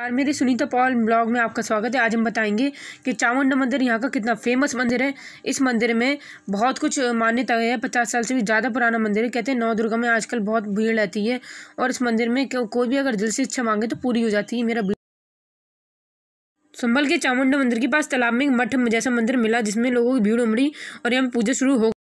नमस्कार मेरे Sunita Paul blog में आपका स्वागत है आज हम बताएंगे कि चामुंडा मंदिर यहाँ का कितना फेमस मंदिर है इस मंदिर में बहुत कुछ मान्यता है पचास साल से भी ज़्यादा पुराना मंदिर है कहते हैं नौ दुर्गा में आजकल बहुत भीड़ रहती है और इस मंदिर में कोई भी अगर दिल से इच्छा मांगे तो पूरी हो जाती है मेरा संभल के चामुंडा मंदिर के पास तालाब में मठ जैसा मंदिर मिला जिसमें लोगों की भीड़ उमड़ी और यहाँ पूजा शुरू हो